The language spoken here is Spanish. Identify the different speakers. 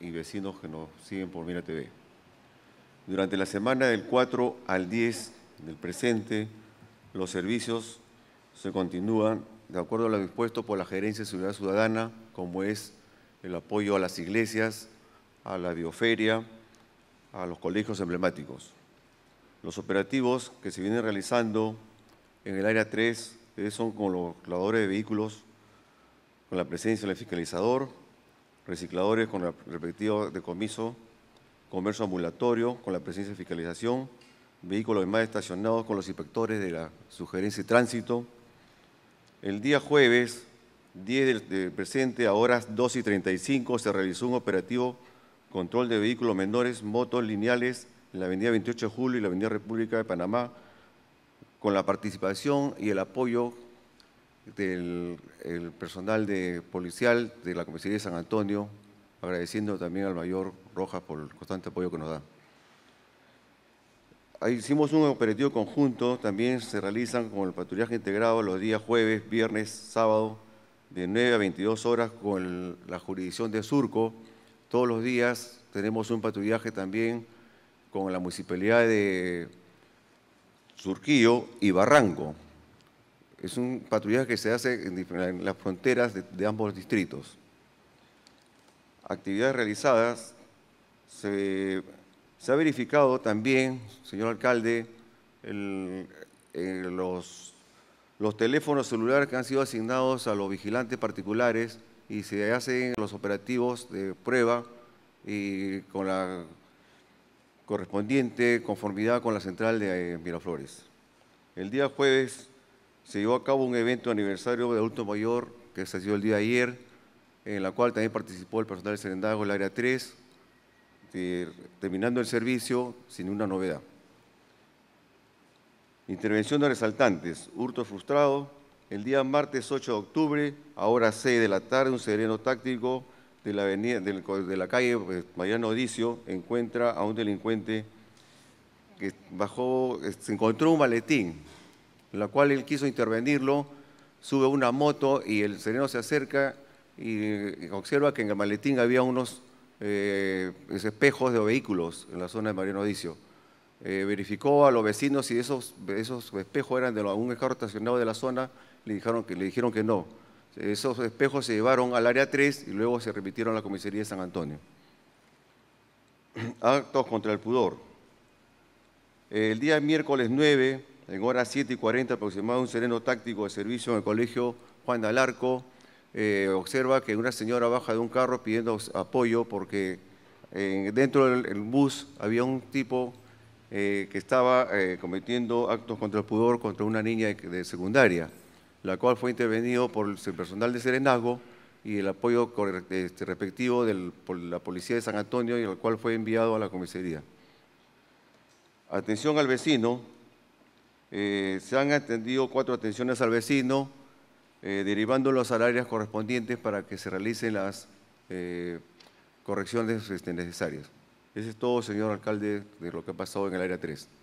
Speaker 1: y vecinos que nos siguen por Mira TV. Durante la semana del 4 al 10 del presente, los servicios se continúan de acuerdo a lo dispuesto por la Gerencia de Seguridad Ciudadana, como es el apoyo a las iglesias, a la bioferia, a los colegios emblemáticos. Los operativos que se vienen realizando en el área 3 eh, son con los clavadores de vehículos, con la presencia del fiscalizador, recicladores con el respectivo decomiso, comercio ambulatorio con la presencia de fiscalización, vehículos más estacionados con los inspectores de la sugerencia de tránsito. El día jueves 10 del, presente, a horas 2 y 35, se realizó un operativo control de vehículos menores, motos lineales en la avenida 28 de Julio y la avenida República de Panamá, con la participación y el apoyo del personal de policial de la Comisaría de San Antonio, agradeciendo también al mayor Rojas por el constante apoyo que nos da. hicimos un operativo conjunto, también se realizan con el patrullaje integrado los días jueves, viernes, sábado, de 9 a 22 horas con la jurisdicción de Surco. Todos los días tenemos un patrullaje también con la municipalidad de Surquillo y Barranco es un patrullaje que se hace en, las fronteras de, ambos distritos. Actividades realizadas, se, ha verificado también, señor alcalde, eh, los, los teléfonos celulares que han sido asignados a los vigilantes particulares y se hacen los operativos de prueba y con la correspondiente conformidad con la central de eh, Miraflores. El día jueves se llevó a cabo un evento aniversario de adulto mayor que se sido el día de ayer, en la cual también participó el personal de Serendago, el área 3, terminando el servicio sin una novedad. Intervención de resaltantes, hurto frustrado, el día martes 8 de octubre, a horas 6 de la tarde, un sereno táctico de la, de la calle pues, Mariano Odicio encuentra a un delincuente que bajó, se encontró un maletín la cual él quiso intervenirlo, sube una moto y el sereno se acerca y eh, observa que en el maletín había unos eh, espejos de vehículos en la zona de Mariano odicio eh, verificó a los vecinos si esos, esos espejos eran de algún carro estacionado de la zona, le dijeron que, le dijeron que no. Esos espejos se llevaron al área 3 y luego se remitieron a la comisaría de San Antonio. Actos contra el pudor. El día miércoles 9 en horas 7 y 40 aproximadamente, un sereno táctico de servicio en el colegio Juan de Alarco eh, observa que una señora baja de un carro pidiendo apoyo porque eh, dentro del bus había un tipo eh, que estaba cometiendo actos contra el pudor contra una niña de, secundaria, la cual fue intervenido por el personal de Serenazgo y el apoyo este, respectivo de la policía de San Antonio y el cual fue enviado a la comisaría. Atención al vecino, eh, se han atendido cuatro atenciones al vecino, derivando eh, derivándolos salarios áreas correspondientes para que se realicen las eh, correcciones este, necesarias. Eso es todo, señor alcalde, de lo que ha pasado en el área 3.